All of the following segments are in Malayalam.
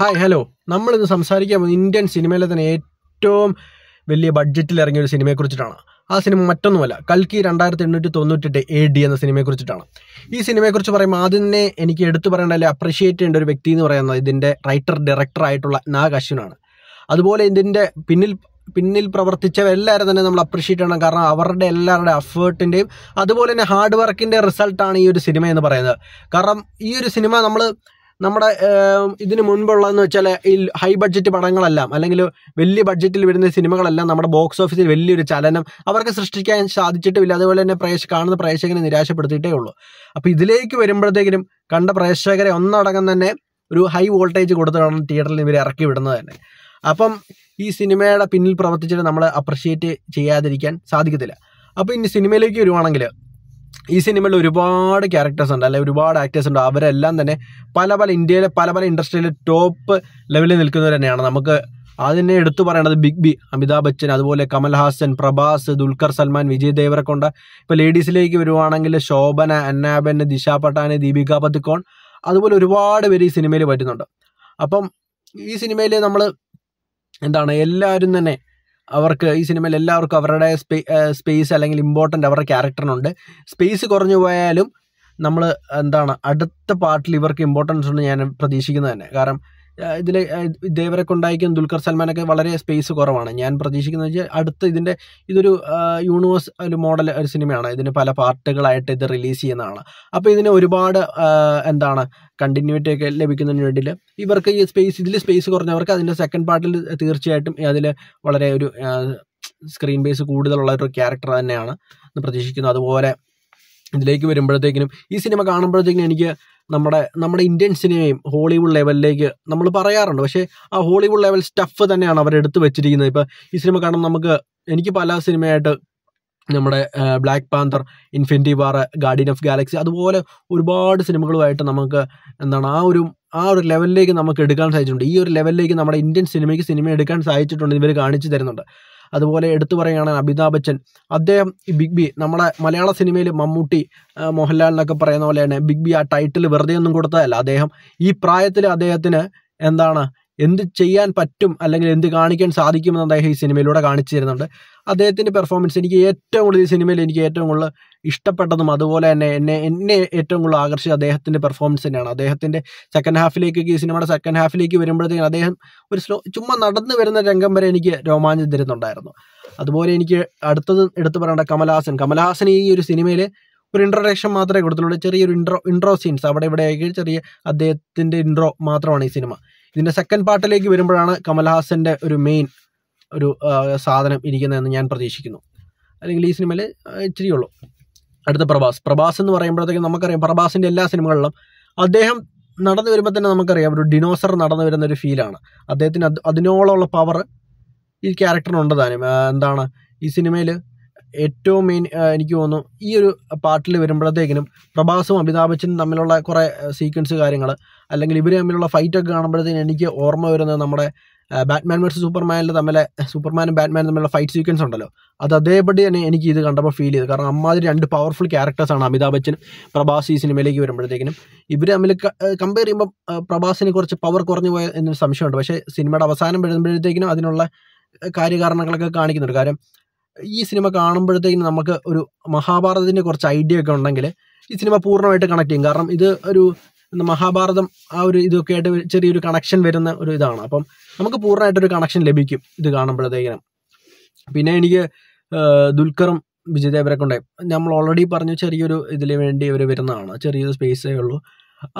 ഹായ് ഹലോ നമ്മളിന്ന് സംസാരിക്കാൻ പോകുന്നത് ഇന്ത്യൻ സിനിമയിലെ തന്നെ ഏറ്റവും വലിയ ബഡ്ജറ്റിൽ ഇറങ്ങിയ ഒരു സിനിമയെ കുറിച്ചിട്ടാണ് ആ സിനിമ മറ്റൊന്നുമല്ല കൽക്കി രണ്ടായിരത്തി എണ്ണൂറ്റി തൊണ്ണൂറ്റെട്ട് എ ഡി എന്ന സിനിമയെ കുറിച്ചിട്ടാണ് ഈ സിനിമയെക്കുറിച്ച് പറയുമ്പോൾ ആദ്യം തന്നെ എനിക്ക് എടുത്തു പറയേണ്ട അല്ലെങ്കിൽ അപ്രീഷിയേറ്റ് ചെയ്യേണ്ട ഒരു വ്യക്തി എന്ന് പറയുന്നത് ഇതിൻ്റെ റൈറ്റർ ഡയറക്ടർ ആയിട്ടുള്ള നാഗ് അശ്വിനാണ് അതുപോലെ ഇതിൻ്റെ പിന്നിൽ പിന്നിൽ പ്രവർത്തിച്ചവരെല്ലാവരും തന്നെ നമ്മൾ അപ്രീഷിയേറ്റ് ചെയ്യണം കാരണം അവരുടെ എല്ലാവരുടെ എഫേർട്ടിൻ്റെയും അതുപോലെ തന്നെ ഹാർഡ് വർക്കിൻ്റെ റിസൾട്ടാണ് ഈ ഒരു സിനിമ എന്ന് പറയുന്നത് കാരണം ഈ ഒരു സിനിമ നമ്മൾ നമ്മുടെ ഇതിന് മുൻപുള്ളതെന്ന് വെച്ചാൽ ഈ ഹൈ ബഡ്ജറ്റ് പടങ്ങളെല്ലാം അല്ലെങ്കിൽ വലിയ ബഡ്ജറ്റിൽ വരുന്ന സിനിമകളെല്ലാം നമ്മുടെ ബോക്സ് ഓഫീസിൽ വലിയൊരു ചലനം അവർക്ക് സൃഷ്ടിക്കാൻ സാധിച്ചിട്ടുമില്ല അതുപോലെ തന്നെ പ്രേക്ഷ കാണുന്ന പ്രേക്ഷകനെ നിരാശപ്പെടുത്തിയിട്ടേ ഉള്ളൂ അപ്പോൾ ഇതിലേക്ക് വരുമ്പോഴത്തേക്കിനും കണ്ട പ്രേക്ഷകരെ ഒന്നടങ്കം തന്നെ ഒരു ഹൈ വോൾട്ടേജ് കൊടുത്താണ് തിയേറ്ററിൽ ഇവർ ഇറക്കി വിടുന്നത് തന്നെ അപ്പം ഈ സിനിമയുടെ പിന്നിൽ പ്രവർത്തിച്ചിട്ട് നമ്മൾ അപ്രിഷിയേറ്റ് ചെയ്യാതിരിക്കാൻ സാധിക്കത്തില്ല അപ്പോൾ ഇനി സിനിമയിലേക്ക് വരുവാണെങ്കിൽ ഈ സിനിമയിൽ ഒരുപാട് ക്യാരക്ടേഴ്സ് ഉണ്ട് അല്ലെങ്കിൽ ഒരുപാട് ആക്ടേഴ്സ് ഉണ്ട് അവരെല്ലാം തന്നെ പല പല ഇന്ത്യയിലെ പല പല ഇൻഡസ്ട്രിയിലെ ടോപ്പ് ലെവലിൽ നിൽക്കുന്നവർ തന്നെയാണ് നമുക്ക് അതിനെ എടുത്തു പറയേണ്ടത് ബിഗ് ബി അമിതാഭ് ബച്ചൻ അതുപോലെ കമൽ ഹാസൻ പ്രഭാസ് ദുൽഖർ സൽമാൻ വിജയ് ദേവരെ കൊണ്ട് ഇപ്പോൾ ലേഡീസിലേക്ക് വരുവാണെങ്കിൽ ശോഭന അന്നാബൻ ദിശ പട്ടാന് ദീപിക പതുക്കോൺ അതുപോലെ ഒരുപാട് പേര് ഈ സിനിമയിൽ പറ്റുന്നുണ്ട് അപ്പം ഈ സിനിമയിൽ നമ്മൾ എന്താണ് എല്ലാവരും തന്നെ അവർക്ക് ഈ സിനിമയിൽ എല്ലാവർക്കും അവരുടെ സ്പേസ് അല്ലെങ്കിൽ ഇമ്പോർട്ടൻ്റ് അവരുടെ ക്യാരക്ടറിനുണ്ട് സ്പേസ് കുറഞ്ഞു പോയാലും നമ്മൾ എന്താണ് അടുത്ത പാർട്ടിൽ ഇവർക്ക് ഇമ്പോർട്ടൻസ് ഉണ്ട് ഞാൻ പ്രതീക്ഷിക്കുന്നത് തന്നെ കാരണം ഇതിൽ ഇതേവരെ ഉണ്ടായിരിക്കും ദുൽഖർ സൽമാനൊക്കെ വളരെ സ്പേസ് കുറവാണ് ഞാൻ പ്രതീക്ഷിക്കുന്നത് വെച്ചാൽ അടുത്ത ഇതിൻ്റെ ഇതൊരു യൂണിവേഴ്സ് ഒരു മോഡൽ ഒരു സിനിമയാണ് ഇതിന് പല പാർട്ടുകളായിട്ട് ഇത് റിലീസ് ചെയ്യുന്നതാണ് അപ്പോൾ ഇതിന് ഒരുപാട് എന്താണ് കണ്ടിന്യൂറ്റി ഒക്കെ ലഭിക്കുന്നതിന് വേണ്ടിയിട്ട് ഇവർക്ക് ഈ സ്പേസ് ഇതിൽ സ്പേസ് കുറഞ്ഞവർക്ക് അതിൻ്റെ സെക്കൻഡ് പാർട്ടിൽ തീർച്ചയായിട്ടും അതിൽ വളരെ ഒരു സ്ക്രീൻ ബേസ് കൂടുതലുള്ള ഒരു ക്യാരക്ടർ തന്നെയാണ് പ്രതീക്ഷിക്കുന്നത് അതുപോലെ ഇതിലേക്ക് വരുമ്പോഴത്തേക്കിനും ഈ സിനിമ കാണുമ്പോഴത്തേക്കിനും എനിക്ക് നമ്മുടെ നമ്മുടെ ഇന്ത്യൻ സിനിമയും ഹോളിവുഡ് ലെവലിലേക്ക് നമ്മൾ പറയാറുണ്ട് പക്ഷേ ആ ഹോളിവുഡ് ലെവൽ സ്റ്റഫ് തന്നെയാണ് അവർ എടുത്തു വെച്ചിരിക്കുന്നത് ഇപ്പോൾ ഈ സിനിമ കാണുമ്പോൾ നമുക്ക് എനിക്ക് പല സിനിമയായിട്ട് നമ്മുടെ Black Panther Infinity War Guardian of Galaxy അതുപോലെ ഒരുപാട് സിനിമകളുമായിട്ട് നമുക്ക് എന്താണ് ആ ഒരു ആ ഒരു ലെവലിലേക്ക് നമുക്ക് എടുക്കാൻ സാധിച്ചിട്ടുണ്ട് ഈ ഒരു ലെവലിലേക്ക് നമ്മുടെ ഇന്ത്യൻ സിനിമയ്ക്ക് സിനിമ എടുക്കാൻ സാധിച്ചിട്ടുണ്ട് ഇവർ കാണിച്ചു തരുന്നുണ്ട് അതുപോലെ എടുത്തു പറയുകയാണെങ്കിൽ അമിതാഭ് ബച്ചൻ അദ്ദേഹം ഈ ബിഗ് ബി നമ്മുടെ മലയാള സിനിമയിൽ മമ്മൂട്ടി മോഹൻലാൽ എന്നൊക്കെ പറയുന്ന പോലെയാണ് ബിഗ് ബി ആ ടൈറ്റിൽ വെറുതെ ഒന്നും കൊടുത്തതല്ല അദ്ദേഹം ഈ പ്രായത്തിൽ അദ്ദേഹത്തിന് എന്താണ് എന്ത് ചെയ്യാൻ പറ്റും അല്ലെങ്കിൽ എന്ത് കാണിക്കാൻ സാധിക്കുമെന്ന് അദ്ദേഹം ഈ സിനിമയിലൂടെ കാണിച്ചു തരുന്നുണ്ട് അദ്ദേഹത്തിൻ്റെ പെർഫോമൻസ് എനിക്ക് ഏറ്റവും കൂടുതൽ ഈ സിനിമയിൽ എനിക്ക് ഏറ്റവും കൂടുതൽ ഇഷ്ടപ്പെട്ടതും അതുപോലെ തന്നെ എന്നെ എന്നെ ഏറ്റവും കൂടുതൽ ആകർഷിച്ച അദ്ദേഹത്തിൻ്റെ പെർഫോമൻസ് തന്നെയാണ് അദ്ദേഹത്തിൻ്റെ സെക്കൻഡ് ഹാഫിലേക്ക് ഈ സിനിമയുടെ സെക്കൻഡ് ഹാഫിലേക്ക് വരുമ്പോഴത്തേക്കും അദ്ദേഹം ഒരു സ്ലോ ചുമ്മാ നടന്നു വരുന്ന രംഗം വരെ എനിക്ക് രോമാഞ്ചം തരുന്നുണ്ടായിരുന്നു അതുപോലെ എനിക്ക് അടുത്തത് എടുത്തു പറയേണ്ട കമലഹാസൻ കമലഹാസൻ ഈ ഒരു സിനിമയിൽ ഒരു ഇൻട്രൊഡക്ഷൻ മാത്രമേ കൊടുത്തുള്ളൂ ചെറിയൊരു ഇൻട്രോ ഇൻട്രോ സീൻസ് അവിടെ ഇവിടെ ചെറിയ അദ്ദേഹത്തിൻ്റെ ഇൻട്രോ മാത്രമാണ് ഈ സിനിമ ഇതിൻ്റെ സെക്കൻഡ് പാർട്ടിലേക്ക് വരുമ്പോഴാണ് കമൽഹാസൻ്റെ ഒരു മെയിൻ ഒരു സാധനം ഇരിക്കുന്നതെന്ന് ഞാൻ പ്രതീക്ഷിക്കുന്നു അല്ലെങ്കിൽ ഈ സിനിമയിൽ ഇച്ചിരി ഉള്ളൂ അടുത്ത പ്രഭാസ് പ്രഭാസ് എന്ന് പറയുമ്പോഴത്തേക്കും നമുക്കറിയാം പ്രഭാസിൻ്റെ എല്ലാ സിനിമകളിലും അദ്ദേഹം നടന്നു വരുമ്പോൾ തന്നെ നമുക്കറിയാം ഒരു ഡിനോസർ നടന്നു വരുന്ന ഒരു ഫീലാണ് അദ്ദേഹത്തിന് അതിനോളമുള്ള പവർ ഈ ക്യാരക്ടറിനുണ്ട് താനും എന്താണ് ഈ സിനിമയിൽ ഏറ്റവും മെയിൻ എനിക്ക് തോന്നുന്നു ഈ ഒരു പാട്ടിൽ വരുമ്പോഴത്തേക്കിനും പ്രഭാസും അമിതാഭ് ബച്ചനും തമ്മിലുള്ള കുറേ സീക്വൻസ് കാര്യങ്ങൾ അല്ലെങ്കിൽ ഇവർ തമ്മിലുള്ള ഫൈറ്റൊക്കെ കാണുമ്പോഴത്തേന് എനിക്ക് ഓർമ്മ വരുന്നത് നമ്മുടെ ബാറ്റ്മാൻ വേഴ്സസ് സൂപ്പർമാനിൽ തമ്മിലെ സൂപ്പർമാനും ബാറ്റ്മാനും തമ്മിലുള്ള ഫൈറ്റ് സീക്വൻസ് ഉണ്ടല്ലോ അത് അതേപടി തന്നെ എനിക്ക് ഇത് കണ്ടപ്പോൾ ഫീൽ ചെയ്തു കാരണം അമ്മാതിരി രണ്ട് പവർഫുൾ ക്യാരക്ടേഴ്സാണ് അമിതാഭ് ബച്ചൻ പ്രഭാസ് ഈ സിനിമയിലേക്ക് വരുമ്പോഴത്തേക്കിനും ഇവർ തമ്മിൽ കമ്പയർ ചെയ്യുമ്പോൾ പ്രഭാസിന് കുറച്ച് പവർ കുറഞ്ഞു പോയ എന്നൊരു സംശയമുണ്ട് പക്ഷേ സിനിമയുടെ അവസാനം വരുമ്പോഴത്തേക്കിനും അതിനുള്ള കാര്യകാരണങ്ങളൊക്കെ കാണിക്കുന്നുണ്ട് കാര്യം ഈ സിനിമ കാണുമ്പോഴത്തേക്കും നമുക്ക് ഒരു മഹാഭാരതത്തിൻ്റെ കുറച്ച് ഐഡിയ ഒക്കെ ഉണ്ടെങ്കിൽ ഈ സിനിമ പൂർണ്ണമായിട്ട് കണക്ട് ചെയ്യും കാരണം ഇത് ഒരു മഹാഭാരതം ആ ഒരു ഇതൊക്കെ ആയിട്ട് ചെറിയൊരു കണക്ഷൻ വരുന്ന ഒരു ഇതാണ് അപ്പം നമുക്ക് പൂർണ്ണമായിട്ടൊരു കണക്ഷൻ ലഭിക്കും ഇത് കാണുമ്പോഴത്തേക്കിനും പിന്നെ എനിക്ക് ദുൽഖറും വിജയദേവരെ കൊണ്ടേ നമ്മൾ ഓൾറെഡി പറഞ്ഞു ചെറിയൊരു ഇതിന് വേണ്ടി അവർ വരുന്നതാണ് ചെറിയൊരു സ്പേസേ ഉള്ളൂ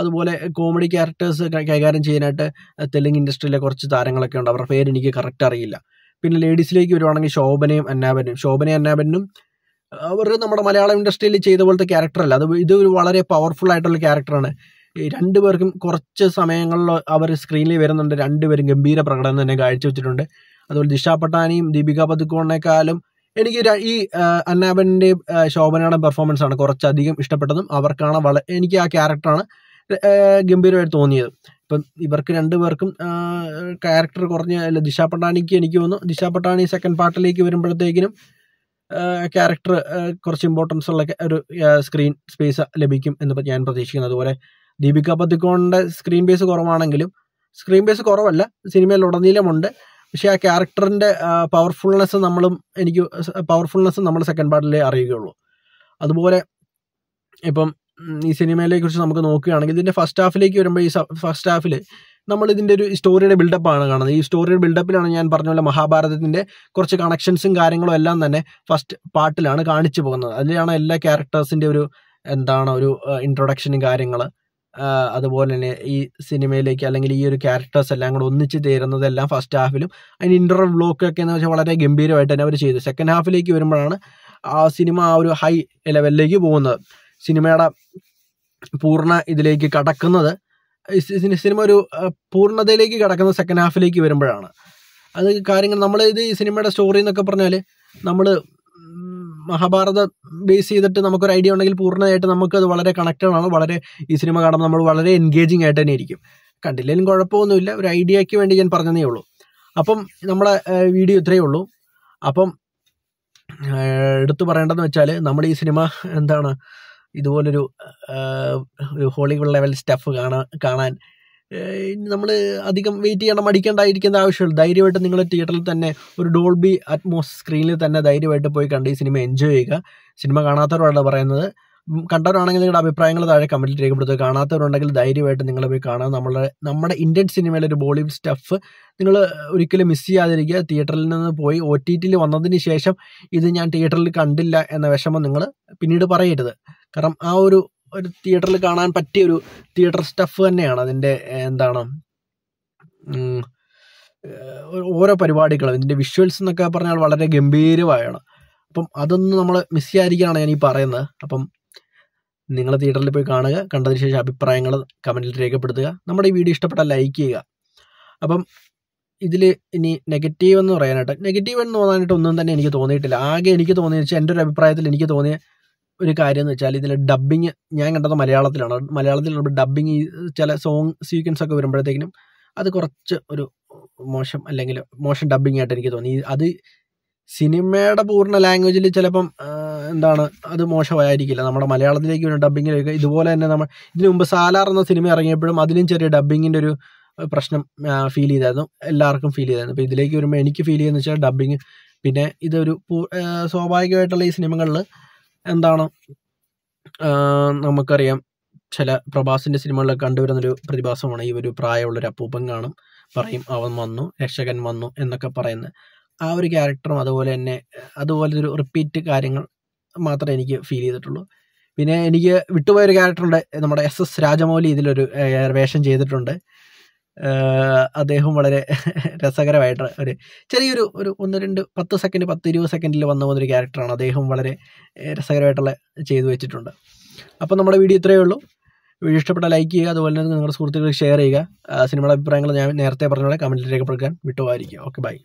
അതുപോലെ കോമഡി ക്യാരക്ടേഴ്സ് കൈകാര്യം ചെയ്യാനായിട്ട് തെലുങ്ക് ഇൻഡസ്ട്രിയിലെ കുറച്ച് താരങ്ങളൊക്കെ ഉണ്ട് അവരുടെ പേര് എനിക്ക് കറക്റ്റ് അറിയില്ല പിന്നെ ലേഡീസിലേക്ക് വരുവാണെങ്കിൽ ശോഭനയും അന്നാബനും ശോഭനയും അന്നാബനും അവർ നമ്മുടെ മലയാളം ഇൻഡസ്ട്രിയിൽ ചെയ്ത പോലത്തെ ക്യാരക്ടറല്ല അത് ഇത് ഒരു വളരെ പവർഫുൾ ആയിട്ടുള്ള ക്യാരക്ടറാണ് ഈ രണ്ടുപേർക്കും കുറച്ച് സമയങ്ങളിൽ അവർ സ്ക്രീനിൽ വരുന്നുണ്ട് രണ്ടുപേരും ഗംഭീര പ്രകടനം തന്നെ കാഴ്ചവെച്ചിട്ടുണ്ട് അതുപോലെ ദിഷ പട്ടാനിയും ദീപിക പതുക്കോണിനെക്കാളും എനിക്ക് ഈ അന്നാബൻ്റെയും ശോഭനയുടെ പെർഫോമൻസ് ആണ് കുറച്ചധികം ഇഷ്ടപ്പെട്ടതും അവർക്കാണ് വള എനിക്ക് ആ ക്യാരക്ടറാണ് ഗംഭീരമായിട്ട് തോന്നിയത് ഇപ്പം ഇവർക്ക് രണ്ടുപേർക്കും ക്യാരക്ടർ കുറഞ്ഞ അല്ല ദിശ പട്ടാണിക്ക് എനിക്ക് തോന്നുന്നു ദിശ പട്ടാണി സെക്കൻഡ് പാർട്ടിലേക്ക് വരുമ്പോഴത്തേക്കിനും ക്യാരക്ടർ കുറച്ച് ഇമ്പോർട്ടൻസ് ഉള്ള ഒരു സ്ക്രീൻ സ്പേസ് ലഭിക്കും എന്ന് ഞാൻ പ്രതീക്ഷിക്കുന്നത് അതുപോലെ ദീപിക പത്തിക്കോണിൻ്റെ സ്ക്രീൻ ബേസ് കുറവാണെങ്കിലും സ്ക്രീൻ ബേസ് കുറവല്ല സിനിമയിൽ ഉടനീളമുണ്ട് പക്ഷെ ആ ക്യാരക്ടറിൻ്റെ പവർഫുൾനെസ് നമ്മളും എനിക്ക് പവർഫുൾനെസ് നമ്മൾ സെക്കൻഡ് പാർട്ടിലേ അറിയുകയുള്ളൂ അതുപോലെ ഇപ്പം ഈ സിനിമയിലെ കുറിച്ച് നമുക്ക് നോക്കുകയാണെങ്കിൽ ഇതിൻ്റെ ഫസ്റ്റ് ഹാഫിലേക്ക് വരുമ്പോൾ ഈ ഫസ്റ്റ് ഹാഫിൽ നമ്മൾ ഇതിൻ്റെ ഒരു സ്റ്റോറിയുടെ ബിൽഡപ്പാണ് കാണുന്നത് ഈ സ്റ്റോറിയുടെ ബിൽഡപ്പിലാണ് ഞാൻ പറഞ്ഞ പോലെ മഹാഭാരതത്തിൻ്റെ കുറച്ച് കണക്ഷൻസും കാര്യങ്ങളും എല്ലാം തന്നെ ഫസ്റ്റ് പാർട്ടിലാണ് കാണിച്ചു പോകുന്നത് അതിലാണ് എല്ലാ ക്യാരക്ടേഴ്സിൻ്റെ ഒരു എന്താണ് ഒരു ഇൻട്രൊഡക്ഷനും കാര്യങ്ങൾ അതുപോലെ തന്നെ ഈ സിനിമയിലേക്ക് അല്ലെങ്കിൽ ഈ ഒരു ക്യാരക്ടേഴ്സ് എല്ലാം കൂടെ ഒന്നിച്ച് ചേരുന്നതെല്ലാം ഫസ്റ്റ് ഹാഫിലും അതിന് ഇൻ്റർ ബ്ലോക്കൊക്കെ എന്ന് വെച്ചാൽ വളരെ ഗംഭീരമായിട്ട് തന്നെ അവർ ചെയ്തു സെക്കൻഡ് ഹാഫിലേക്ക് വരുമ്പോഴാണ് ആ സിനിമ ആ ഒരു ഹൈ ലെവലിലേക്ക് പോകുന്നത് സിനിമയുടെ പൂർണ്ണ ഇതിലേക്ക് കടക്കുന്നത് സിനിമ ഒരു പൂർണ്ണതയിലേക്ക് കടക്കുന്ന സെക്കൻഡ് ഹാഫിലേക്ക് വരുമ്പോഴാണ് അത് കാര്യങ്ങൾ നമ്മൾ ഇത് ഈ സിനിമയുടെ സ്റ്റോറി എന്നൊക്കെ പറഞ്ഞാൽ നമ്മൾ മഹാഭാരത ബേസ് ചെയ്തിട്ട് നമുക്കൊരു ഐഡിയ ഉണ്ടെങ്കിൽ പൂർണ്ണമായിട്ട് നമുക്കത് വളരെ കണക്റ്റഡ് ആണ് വളരെ ഈ സിനിമ കാണുമ്പോൾ നമ്മൾ വളരെ എൻഗേജിങ് ആയിട്ട് തന്നെ ഇരിക്കും കണ്ടില്ലെങ്കിലും കുഴപ്പമൊന്നുമില്ല ഒരു ഐഡിയയ്ക്ക് വേണ്ടി ഞാൻ പറഞ്ഞതേ ഉള്ളൂ അപ്പം നമ്മളെ വീഡിയോ ഇത്രയേ ഉള്ളൂ അപ്പം എടുത്തു പറയേണ്ടതെന്ന് വെച്ചാൽ നമ്മൾ ഈ സിനിമ എന്താണ് ഇതുപോലൊരു ഒരു ഹോളിവുഡ് ലെവൽ സ്റ്റഫ് കാണാൻ കാണാൻ നമ്മൾ അധികം വെയിറ്റ് ചെയ്യണം മടിക്കേണ്ടായിരിക്കേണ്ട ആവശ്യമുള്ളൂ ധൈര്യമായിട്ട് നിങ്ങൾ തിയേറ്ററിൽ തന്നെ ഒരു ഡോൾബി അറ്റ്മോസ് സ്ക്രീനിൽ തന്നെ ധൈര്യമായിട്ട് പോയി കണ്ട് ഈ സിനിമ എൻജോയ് ചെയ്യുക സിനിമ കാണാത്തവരോടാണ് പറയുന്നത് കണ്ടവരാണെങ്കിൽ നിങ്ങളുടെ അഭിപ്രായങ്ങൾ താഴെ കമൻറ്റിൽ രേഖപ്പെടുത്തുക കാണാത്തവരുണ്ടെങ്കിൽ ധൈര്യമായിട്ട് നിങ്ങളെ പോയി കാണാം നമ്മളെ നമ്മുടെ ഇന്ത്യൻ സിനിമയിലെ ഒരു ബോളിവുഡ് സ്റ്റഫ് നിങ്ങൾ ഒരിക്കലും മിസ് ചെയ്യാതിരിക്കുക തിയേറ്ററിൽ നിന്ന് പോയി ഒ ടി ടിയിൽ വന്നതിന് ശേഷം ഇത് ഞാൻ തിയേറ്ററിൽ കണ്ടില്ല എന്ന വിഷമം നിങ്ങൾ പിന്നീട് പറയരുത് കാരണം ആ ഒരു ഒരു തിയേറ്ററിൽ കാണാൻ പറ്റിയ ഒരു തിയേറ്റർ സ്റ്റഫ് തന്നെയാണ് അതിൻ്റെ എന്താണ് ഓരോ പരിപാടികളും ഇതിൻ്റെ വിഷ്വൽസ് എന്നൊക്കെ പറഞ്ഞാൽ വളരെ ഗംഭീരമായാണ് അപ്പം അതൊന്നും നമ്മൾ മിസ് ചെയ്യാതിരിക്കാനാണ് ഞാൻ ഈ പറയുന്നത് അപ്പം നിങ്ങൾ തിയേറ്ററിൽ പോയി കാണുക കണ്ടതിന് ശേഷം അഭിപ്രായങ്ങൾ കമൻറ്റിൽ രേഖപ്പെടുത്തുക നമ്മുടെ ഈ വീഡിയോ ഇഷ്ടപ്പെട്ടാൽ ലൈക്ക് ചെയ്യുക അപ്പം ഇതിൽ ഇനി നെഗറ്റീവ് എന്ന് പറയാനായിട്ട് നെഗറ്റീവ് എന്ന് തോന്നാനായിട്ട് ഒന്നും തന്നെ എനിക്ക് തോന്നിയിട്ടില്ല ആകെ എനിക്ക് തോന്നിയെന്ന് വെച്ചാൽ എൻ്റെ ഒരു അഭിപ്രായത്തിൽ എനിക്ക് തോന്നിയ ഒരു കാര്യം എന്ന് വെച്ചാൽ ഇതിൽ ഡബ്ബിങ് ഞാൻ കണ്ടത് മലയാളത്തിലാണ് മലയാളത്തിൽ ഡബ്ബിങ് ചില സോങ് സീക്വൻസ് ഒക്കെ വരുമ്പോഴത്തേക്കിനും അത് കുറച്ച് ഒരു മോശം അല്ലെങ്കിൽ മോശം ഡബ്ബിങ് ആയിട്ട് എനിക്ക് തോന്നി അത് സിനിമയുടെ പൂർണ്ണ ലാംഗ്വേജിൽ ചിലപ്പം എന്താണ് അത് മോശമായിരിക്കില്ല നമ്മുടെ മലയാളത്തിലേക്ക് വരുന്ന ഡബ്ബിങ്ങിലേക്ക് ഇതുപോലെ തന്നെ നമ്മൾ ഇതിനു മുമ്പ് സാലാർ എന്ന സിനിമ ഇറങ്ങിയപ്പോഴും അതിലും ചെറിയ ഡബിങ്ങിൻ്റെ ഒരു പ്രശ്നം ഫീൽ ചെയ്തായിരുന്നു എല്ലാവർക്കും ഫീൽ ചെയ്തായിരുന്നു അപ്പോൾ ഇതിലേക്ക് വരുമ്പോൾ എനിക്ക് ഫീൽ ചെയ്യുന്ന വെച്ചാൽ ഡബിങ് പിന്നെ ഇതൊരു സ്വാഭാവികമായിട്ടുള്ള ഈ സിനിമകളിൽ എന്താണ് നമുക്കറിയാം ചില പ്രഭാസിൻ്റെ സിനിമകളിലൊക്കെ കണ്ടുവരുന്നൊരു പ്രതിഭാസമാണ് ഈ ഒരു പ്രായമുള്ളൊരു അപ്പൂപ്പൻ കാണും പറയും അവൻ വന്നു രക്ഷകൻ വന്നു എന്നൊക്കെ പറയുന്ന ആ ഒരു ക്യാരക്ടറും അതുപോലെ തന്നെ അതുപോലെ ഒരു റിപ്പീറ്റ് കാര്യങ്ങൾ മാത്രമേ എനിക്ക് ഫീൽ ചെയ്തിട്ടുള്ളൂ പിന്നെ എനിക്ക് വിട്ടുപോയൊരു ക്യാരക്ടറുണ്ട് നമ്മുടെ എസ് എസ് രാജമൗലി ഇതിലൊരു വേഷം ചെയ്തിട്ടുണ്ട് അദ്ദേഹം വളരെ രസകരമായിട്ട് ഒരു ചെറിയൊരു ഒരു ഒന്ന് രണ്ട് പത്ത് സെക്കൻഡ് പത്ത് ഇരുപത് സെക്കൻഡിൽ വന്ന പോകുന്നൊരു ക്യാരക്ടറാണ് അദ്ദേഹം വളരെ രസകരമായിട്ടുള്ള ചെയ്തു വെച്ചിട്ടുണ്ട് അപ്പോൾ നമ്മുടെ വീഡിയോ ഇത്രയേ ഉള്ളൂ വീഡിയോ ഇഷ്ടപ്പെട്ട ലൈക്ക് ചെയ്യുക അതുപോലെ തന്നെ നിങ്ങളുടെ സുഹൃത്തുക്കൾ ഷെയർ ചെയ്യുക സിനിമയുടെ അഭിപ്രായങ്ങൾ ഞാൻ നേരത്തെ പറഞ്ഞ പോലെ കമൻറ്റിൽ രേഖപ്പെടുക്കാൻ വിട്ടുപോകാതിരിക്കുക ഓക്കെ ബൈ